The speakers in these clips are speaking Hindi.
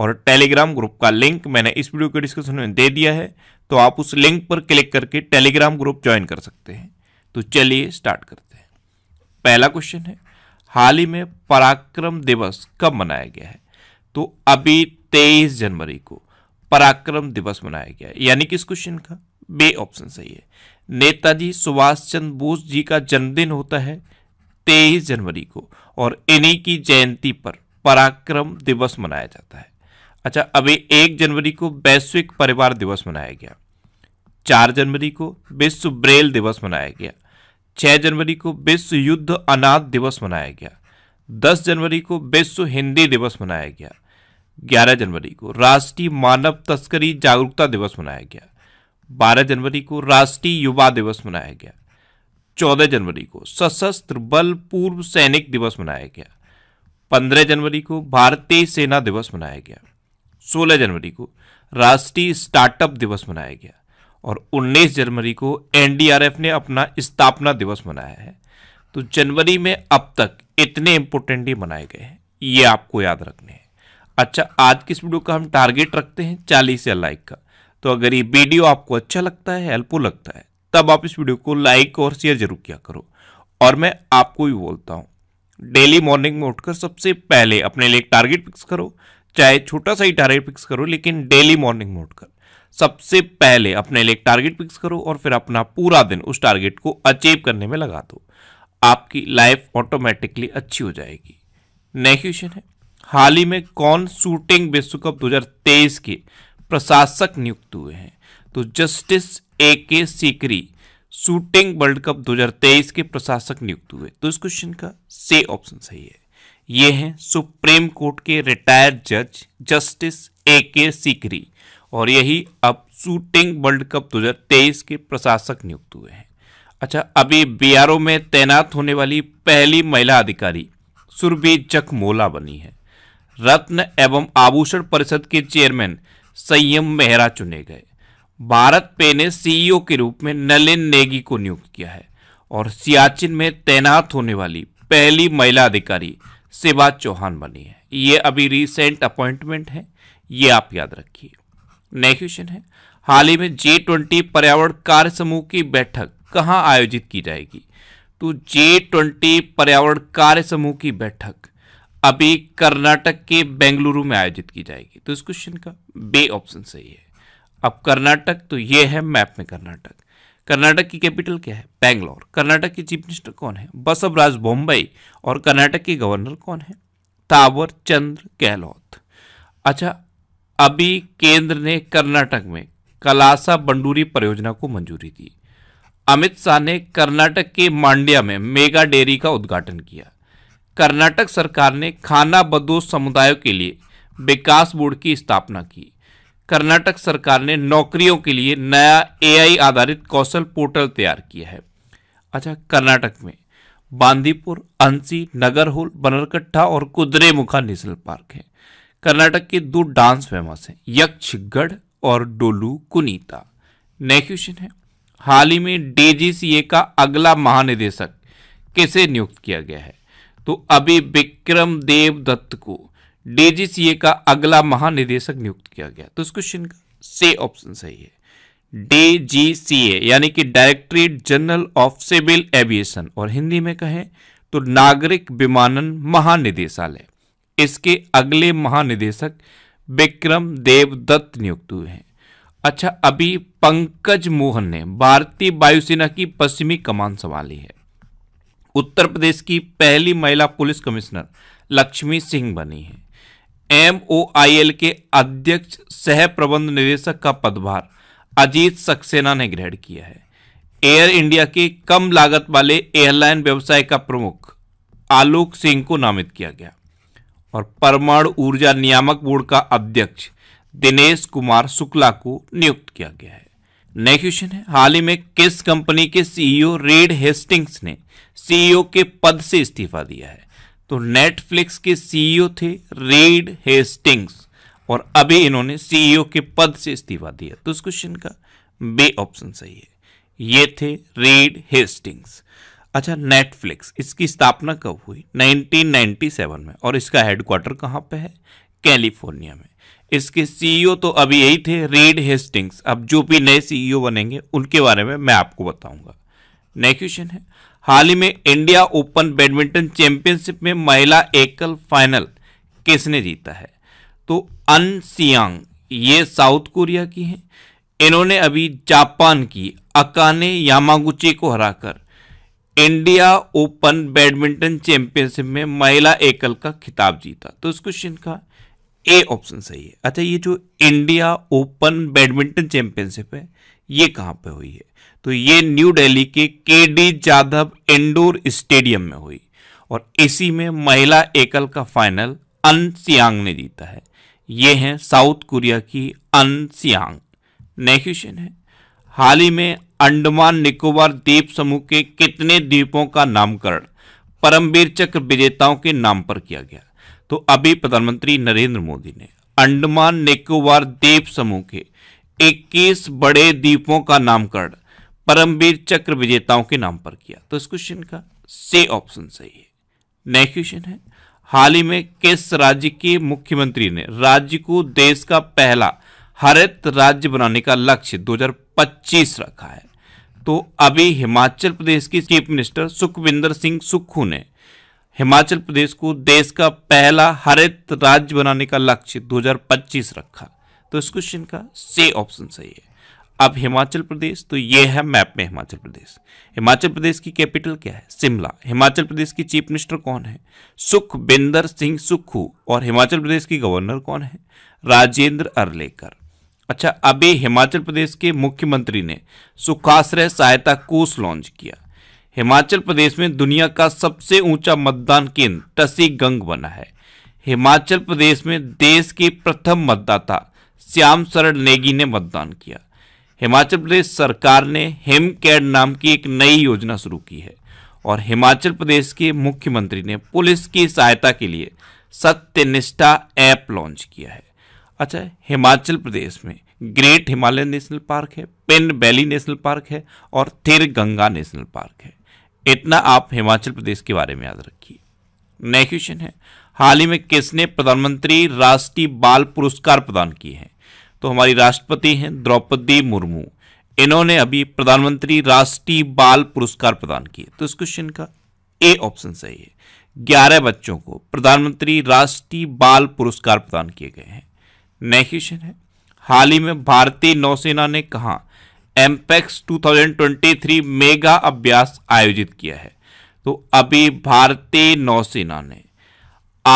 और टेलीग्राम ग्रुप का लिंक मैंने इस वीडियो के डिस्क्रिप्शन में दे दिया है तो आप उस लिंक पर क्लिक करके टेलीग्राम ग्रुप ज्वाइन कर सकते हैं तो चलिए स्टार्ट करते हैं पहला क्वेश्चन है हाल ही में पराक्रम दिवस कब मनाया गया है तो अभी तेईस जनवरी को पराक्रम दिवस मनाया गया यानी कि इस क्वेश्चन का बे ऑप्शन सही है नेताजी सुभाष चंद्र बोस जी का जन्मदिन होता है तेईस जनवरी को और इन्हीं की जयंती पर पराक्रम दिवस मनाया जाता है अच्छा अभी एक जनवरी को वैश्विक परिवार दिवस मनाया गया चार जनवरी को विश्व ब्रेल दिवस मनाया गया छः जनवरी को विश्व युद्ध अनाथ दिवस मनाया गया दस जनवरी को विश्व हिंदी दिवस मनाया गया ग्यारह जनवरी को राष्ट्रीय मानव तस्करी जागरूकता दिवस मनाया गया बारह जनवरी को राष्ट्रीय युवा दिवस मनाया गया चौदह जनवरी को सशस्त्र बल पूर्व सैनिक दिवस मनाया गया पंद्रह जनवरी को भारतीय सेना दिवस मनाया गया 16 जनवरी को राष्ट्रीय स्टार्टअप दिवस मनाया गया और 19 जनवरी को एनडीआरएफ ने अपना स्थापना दिवस मनाया है तो जनवरी में अब तक इतने इंपोर्टेंट डे मनाए गए हैं ये आपको याद रखने हैं अच्छा आज की इस वीडियो का हम टारगेट रखते हैं चालीस या लाइक का तो अगर ये वीडियो आपको अच्छा लगता है हेल्पफुल लगता है तब आप इस वीडियो को लाइक और शेयर जरूर किया करो और मैं आपको भी बोलता हूँ डेली मॉर्निंग में उठकर सबसे पहले अपने लिए टारगेट फिक्स करो चाहे छोटा सा ही टारगेट फिक्स करो लेकिन डेली मॉर्निंग मोड कर सबसे पहले अपने लिए टारगेट फिक्स करो और फिर अपना पूरा दिन उस टारगेट को अचीव करने में लगा दो आपकी लाइफ ऑटोमेटिकली अच्छी हो जाएगी नेक्स्ट क्वेश्चन है हाल ही में कौन शूटिंग विश्व कप तेईस के प्रशासक नियुक्त हुए हैं तो justice A K Sikri shooting world cup 2023 के प्रशासक नियुक्त हुए तो इस क्वेश्चन का से ऑप्शन सही है ये हैं सुप्रीम कोर्ट के रिटायर्ड जज जस्टिस ए के सीकरी और यही अब शूटिंग वर्ल्ड कप 2023 के प्रशासक नियुक्त हुए हैं अच्छा अभी बीआरओ में तैनात होने वाली पहली महिला अधिकारी सुरभि जखमोला बनी है रत्न एवं आभूषण परिषद के चेयरमैन संयम मेहरा चुने गए भारत पे ने सीईओ के रूप में नलिन नेगी को नियुक्त किया है और सियाचिन में तैनात होने वाली पहली महिला अधिकारी शिवा चौहान बनी है ये अभी रिसेंट अपॉइंटमेंट है ये आप याद रखिए नेक्स्ट क्वेश्चन है हाल ही में जे ट्वेंटी पर्यावरण कार्य समूह की बैठक कहाँ आयोजित की जाएगी तो जे ट्वेंटी पर्यावरण कार्य समूह की बैठक अभी कर्नाटक के बेंगलुरु में आयोजित की जाएगी तो इस क्वेश्चन का बे ऑप्शन सही है अब कर्नाटक तो ये है मैप में कर्नाटक कर्नाटक की कैपिटल क्या है बैंगलोर कर्नाटक की चीफ मिनिस्टर कौन है बसवराज बोम्बई और कर्नाटक के गवर्नर कौन है तावर चंद्र गहलोत अच्छा अभी केंद्र ने कर्नाटक में कलासा बंडूरी परियोजना को मंजूरी दी अमित शाह ने कर्नाटक के मांड्या में मेगा डेयरी का उद्घाटन किया कर्नाटक सरकार ने खाना बदोश समुदायों के लिए विकास बोर्ड की स्थापना की कर्नाटक सरकार ने नौकरियों के लिए नया एआई आधारित कौशल पोर्टल तैयार किया है अच्छा कर्नाटक में बांदीपुर अंसी नगरहुल बनरकट्ठा और मुखा नेशनल पार्क है कर्नाटक के दो डांस फेमस हैं यक्षगढ़ और डोलू कुनीता नेक्स्ट क्वेश्चन है हाल ही में डीजीसीए का अगला महानिदेशक किसे नियुक्त किया गया है तो अभी विक्रम देव दत्त को डीजीसीए का अगला महानिदेशक नियुक्त किया गया तो इस क्वेश्चन का से ऑप्शन सही है डीजीसीए यानी कि directorate general of civil aviation और हिंदी में कहें तो नागरिक विमानन महानिदेशालय इसके अगले महानिदेशक विक्रम देवदत्त नियुक्त हुए हैं अच्छा अभी पंकज मोहन ने भारतीय वायुसेना की पश्चिमी कमान संभाली है उत्तर प्रदेश की पहली महिला पुलिस कमिश्नर लक्ष्मी सिंह बनी है एमओआईएल के अध्यक्ष सह प्रबंध निदेशक का पदभार अजीत सक्सेना ने ग्रहण किया है एयर इंडिया के कम लागत वाले एयरलाइन व्यवसाय का प्रमुख आलोक सिंह को नामित किया गया और परमाणु ऊर्जा नियामक बोर्ड का अध्यक्ष दिनेश कुमार शुक्ला को नियुक्त किया गया है नेक्स्ट क्वेश्चन है हाल ही में किस कंपनी के सीईओ e रेड हेस्टिंग्स ने सीईओ e के पद से इस्तीफा दिया है तो नेटफ्लिक्स के सीईओ e थे रीड हेस्टिंग्स और अभी इन्होंने सीईओ e के पद से इस्तीफा दिया तो इस क्वेश्चन का बे ऑप्शन सही है ये थे रीड हेस्टिंग्स अच्छा नेटफ्लिक्स इसकी स्थापना कब हुई 1997 में और इसका हेडक्वार्टर कहाँ पे है कैलिफोर्निया में इसके सीईओ e तो अभी यही थे रीड हेस्टिंग्स अब जो भी नए सीईओ बनेंगे उनके बारे में मैं आपको बताऊंगा नेक्स्ट क्वेश्चन है हाल ही में इंडिया ओपन बैडमिंटन चैंपियनशिप में महिला एकल फाइनल किसने जीता है तो अन सियांग ये साउथ कोरिया की हैं इन्होंने अभी जापान की अकाने यामागुची को हराकर इंडिया ओपन बैडमिंटन चैंपियनशिप में महिला एकल का खिताब जीता तो इस क्वेश्चन का ए ऑप्शन सही है अच्छा ये जो इंडिया ओपन बैडमिंटन चैंपियनशिप है ये कहाँ पे हुई है तो ये न्यू दिल्ली के के डी जाधव इंडोर स्टेडियम में हुई और इसी में महिला एकल का फाइनल अन सियांग ने जीता है ये है साउथ कोरिया की अन सियांग क्वेश्चन है हाल ही में अंडमान निकोबार द्वीप समूह के कितने द्वीपों का नामकरण परमवीर चक्र विजेताओं के नाम पर किया गया तो अभी प्रधानमंत्री नरेंद्र मोदी ने अंडमान निकोबार द्वीप समूह के 21 बड़े द्वीपों का नामकरण परमवीर चक्र विजेताओं के नाम पर किया तो इस क्वेश्चन का से ऑप्शन सही है नेक्स्ट क्वेश्चन है हाल ही में किस राज्य के मुख्यमंत्री ने राज्य को देश का पहला हरित राज्य बनाने का लक्ष्य 2025 रखा है तो अभी हिमाचल प्रदेश के चीफ मिनिस्टर सुखविंदर सिंह सुक्खू ने हिमाचल प्रदेश को देश का पहला हरित राज्य बनाने का लक्ष्य 2025 रखा तो इस क्वेश्चन का से ऑप्शन सही है अब हिमाचल प्रदेश तो ये है मैप में हिमाचल प्रदेश हिमाचल प्रदेश की कैपिटल क्या है शिमला हिमाचल प्रदेश की चीफ मिनिस्टर कौन है सुखबिंदर सिंह सुक्खू और हिमाचल प्रदेश की गवर्नर कौन है राजेंद्र अरलेकर अच्छा अभी हिमाचल प्रदेश के मुख्यमंत्री ने सुखाश्रय सहायता कोष लॉन्च किया हिमाचल प्रदेश में दुनिया का सबसे ऊंचा मतदान केंद्र टसी गंग बना है हिमाचल प्रदेश में देश के प्रथम मतदाता श्याम शरण नेगी ने मतदान किया हिमाचल प्रदेश सरकार ने हिम कैड नाम की एक नई योजना शुरू की है और हिमाचल प्रदेश के मुख्यमंत्री ने पुलिस की सहायता के लिए सत्यनिष्ठा ऐप लॉन्च किया है अच्छा हिमाचल प्रदेश में ग्रेट हिमालय नेशनल पार्क है पेन वैली नेशनल पार्क है और थिर गंगा नेशनल पार्क है इतना आप हिमाचल प्रदेश के बारे में याद रखिए नेक्स्ट क्वेश्चन है हाल ही में किसने प्रधानमंत्री राष्ट्रीय बाल पुरस्कार प्रदान किए हैं तो हमारी राष्ट्रपति हैं द्रौपदी मुर्मू इन्होंने अभी प्रधानमंत्री राष्ट्रीय बाल पुरस्कार प्रदान किए तो इस क्वेश्चन का ए ऑप्शन सही है ग्यारह बच्चों को प्रधानमंत्री राष्ट्रीय बाल पुरस्कार प्रदान किए गए हैं नेक्स्ट क्वेश्चन है हाल ही में भारतीय नौसेना ने कहा एमपेक्स e 2023 मेगा अभ्यास आयोजित किया है तो अभी भारतीय नौसेना ने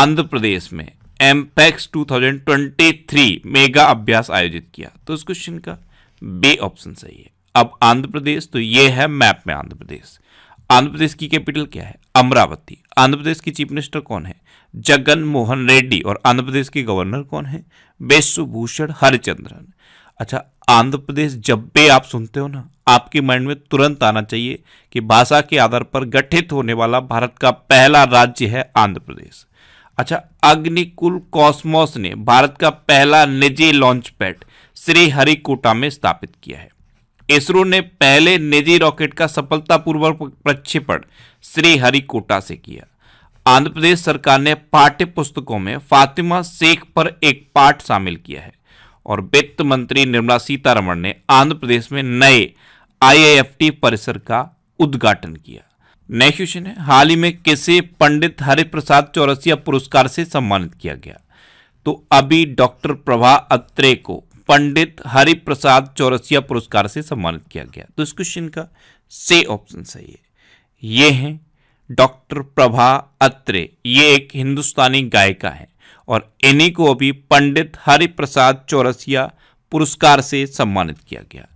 आंध्र प्रदेश में एमपैक्स 2023 मेगा अभ्यास आयोजित किया तो इस क्वेश्चन का बे ऑप्शन सही है अब आंध्र प्रदेश तो ये है मैप में आंध्र प्रदेश आंध्र प्रदेश की कैपिटल क्या है अमरावती आंध्र प्रदेश की चीफ मिनिस्टर कौन है जगन मोहन रेड्डी और आंध्र प्रदेश के गवर्नर कौन है विश्वभूषण हरिचंद्रन अच्छा आंध्र प्रदेश जब भी आप सुनते हो ना आपके माइंड में तुरंत आना चाहिए कि भाषा के आधार पर गठित होने वाला भारत का पहला राज्य है आंध्र प्रदेश अच्छा अग्निकुल कॉस्मोस ने भारत का पहला निजी लॉन्च पैड श्रीहरिकोटा में स्थापित किया है इसरो ने पहले निजी रॉकेट का सफलतापूर्वक प्रक्षेपण श्रीहरिकोटा से किया आंध्र प्रदेश सरकार ने पाठ्य पुस्तकों में फातिमा शेख पर एक पाठ शामिल किया है और वित्त मंत्री निर्मला सीतारमण ने आंध्र प्रदेश में नए आईआईएफटी परिसर का उद्घाटन किया नेक्स्ट क्वेश्चन है हाल ही में किसे पंडित हरिप्रसाद चौरसिया पुरस्कार से सम्मानित किया गया तो अभी डॉक्टर प्रभा अत्रे को पंडित हरिप्रसाद चौरसिया पुरस्कार से सम्मानित किया गया तो इस क्वेश्चन का से ऑप्शन सही है ये हैं डॉक्टर प्रभा अत्रे ये एक हिंदुस्तानी गायिका हैं और इन्हीं को अभी पंडित हरिप्रसाद चौरसिया पुरस्कार से सम्मानित किया गया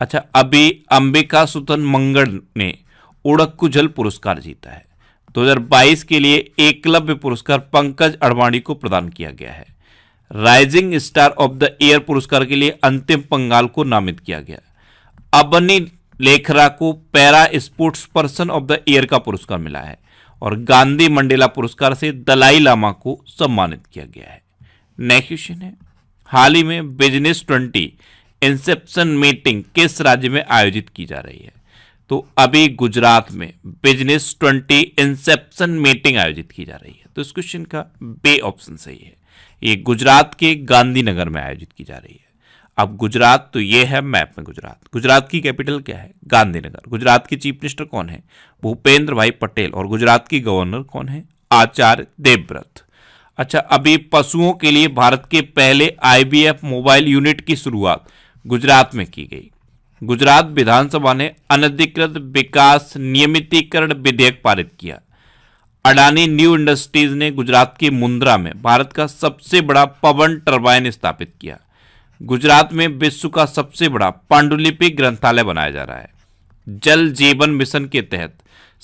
अच्छा अभी अंबिका सुतन मंगल ने उड़क्कू जल पुरस्कार जीता है 2022 के लिए एकलव्य पुरस्कार पंकज अडवाणी को प्रदान किया गया है rising star of the year पुरस्कार के लिए अंतिम पंगाल को नामित किया गया अबनी लेखरा को para sports person of the year का पुरस्कार मिला है और गांधी मंडेला पुरस्कार से दलाई लामा को सम्मानित किया गया है नेक्स्ट क्वेश्चन है हाल ही में बिजनेस ट्वेंटी इंसेप्शन मीटिंग किस राज्य में आयोजित की जा रही है तो अभी गुजरात में बिजनेस ट्वेंटी इंसेप्शन मीटिंग आयोजित की जा रही है तो इस क्वेश्चन का बे ऑप्शन सही है ये गुजरात के गांधीनगर में आयोजित की जा रही है अब गुजरात तो ये है मैप में गुजरात गुजरात की कैपिटल क्या है गांधीनगर गुजरात की चीफ मिनिस्टर कौन है भूपेंद्र भाई पटेल और गुजरात की गवर्नर कौन है आचार्य देवव्रत अच्छा अभी पशुओं के लिए भारत के पहले आईबीएफ मोबाइल यूनिट की शुरुआत गुजरात में की गई गुजरात विधानसभा ने अनधिकृत विकास नियमितीकरण विधेयक पारित किया अडानी न्यू इंडस्ट्रीज ने गुजरात के मुंद्रा में भारत का सबसे बड़ा पवन टर्बाइन स्थापित किया गुजरात में विश्व का सबसे बड़ा पांडुलिपि ग्रंथालय बनाया जा रहा है जल जीवन मिशन के तहत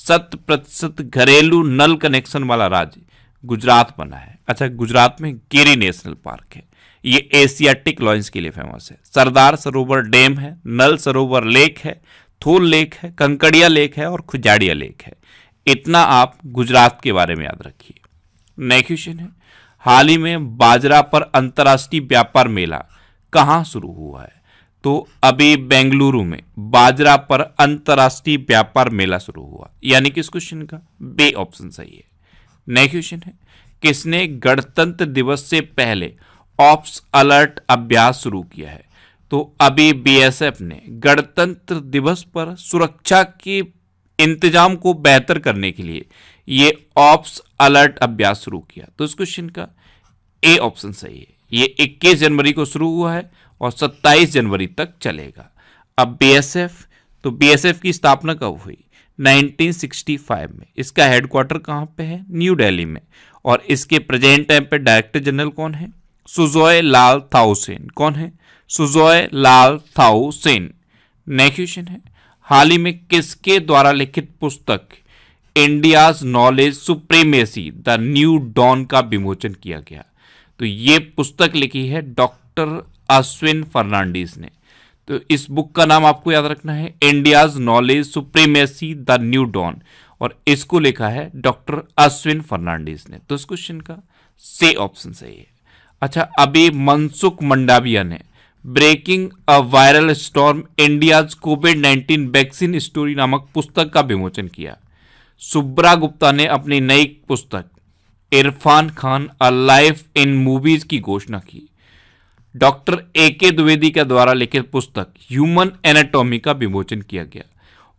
शत प्रतिशत घरेलू नल कनेक्शन वाला राज्य गुजरात बना है अच्छा गुजरात में गिरी नेशनल पार्क है ये एशियाटिक लॉन्स के लिए फेमस है सरदार सरोवर डैम है नल सरोवर लेक है थूल लेक है कंकड़िया लेक है और खुजाड़िया लेक है इतना आप गुजरात के बारे में याद रखिए नेक्स्ट क्वेश्चन है हाल ही में बाजरा पर अंतर्राष्ट्रीय व्यापार मेला कहाँ शुरू हुआ है तो अभी बेंगलुरु में बाजरा पर अंतर्राष्ट्रीय व्यापार मेला शुरू हुआ यानी किस क्वेश्चन का बे ऑप्शन सही है नेक्स्ट क्वेश्चन है किसने गणतंत्र दिवस से पहले ऑप्स अलर्ट अभ्यास शुरू किया है तो अभी बीएसएफ ने गणतंत्र दिवस पर सुरक्षा के इंतजाम को बेहतर करने के लिए ये ऑप्स अलर्ट अभ्यास शुरू किया तो इस क्वेश्चन का ए ऑप्शन सही है ये 21 जनवरी को शुरू हुआ है और 27 जनवरी तक चलेगा अब बीएसएफ तो बीएसएफ की स्थापना कब हुई 1965 में इसका हेडक्वार्टर कहाँ पे है न्यू दिल्ली में और इसके प्रेजेंट टाइम पे डायरेक्टर जनरल कौन है सुजोय लाल थाउसेन कौन है सुजोय लाल थाउसेन नेक्स्ट क्वेश्चन है हाल ही में किसके द्वारा लिखित पुस्तक India's knowledge supremacy the new dawn का विमोचन किया गया तो ये पुस्तक लिखी है डॉक्टर अश्विन फर्नांडिस ने तो इस बुक का नाम आपको याद रखना है India's knowledge supremacy the new dawn और इसको लिखा है डॉक्टर अश्विन फर्नांडिस ने तो इस क्वेश्चन का से ऑप्शन सही है अच्छा अभी मनसुख मंडाविया ने breaking a viral storm India's covid 19 vaccine story नामक पुस्तक का विमोचन किया सुब्रा गुप्ता ने अपनी नई पुस्तक Irrfan Khan a life in movies की घोषणा की डॉक्टर ए के द्विवेदी के द्वारा लिखित पुस्तक ह्यूमन एनाटॉमी का विमोचन किया गया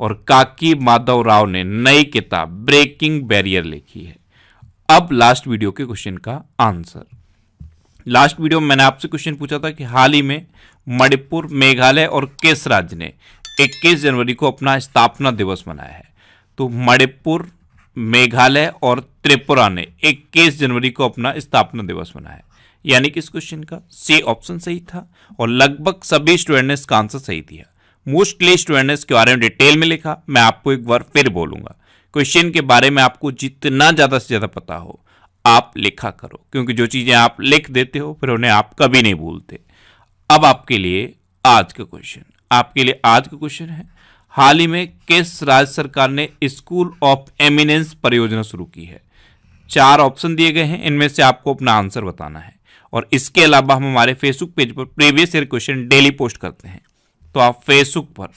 और काकी माधव राव ने नई किताब ब्रेकिंग बैरियर लिखी है अब लास्ट वीडियो के क्वेश्चन का आंसर लास्ट वीडियो में मैंने आपसे क्वेश्चन पूछा था कि हाल ही में मणिपुर मेघालय और किस राज्य ने 21 जनवरी को अपना स्थापना दिवस मनाया है तो मणिपुर मेघालय और त्रिपुरा ने 21 जनवरी को अपना स्थापना दिवस मनाया है यानी कि इस क्वेश्चन का सी ऑप्शन सही था और लगभग सभी स्टूडेंट ने इसका आंसर सही दिया मोस्टली स्टूडेंट ने इसके बारे में डिटेल में लिखा मैं आपको एक बार फिर बोलूंगा क्वेश्चन के बारे में आपको जितना ज़्यादा से ज़्यादा पता हो आप लिखा करो क्योंकि जो चीज़ें आप लिख देते हो फिर उन्हें आप कभी नहीं भूलते अब आपके लिए आज का क्वेश्चन आपके लिए आज का क्वेश्चन है हाल ही में किस राज्य सरकार ने स्कूल ऑफ एमिनेंस परियोजना शुरू की है चार ऑप्शन दिए गए हैं इनमें से आपको अपना आंसर बताना है और इसके अलावा हम हमारे फेसबुक पेज पर previous year question daily post करते हैं तो आप फेसबुक पर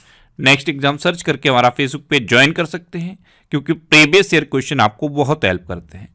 नेक्स्ट एग्जाम सर्च करके हमारा फेसबुक पेज ज्वाइन कर सकते हैं क्योंकि प्रीवियस ईयर क्वेश्चन आपको बहुत हेल्प करते हैं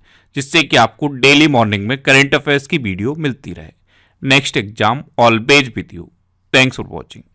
जिससे कि आपको डेली मॉर्निंग में करेंट अफेयर्स की वीडियो मिलती रहे next exam always with you thanks for watching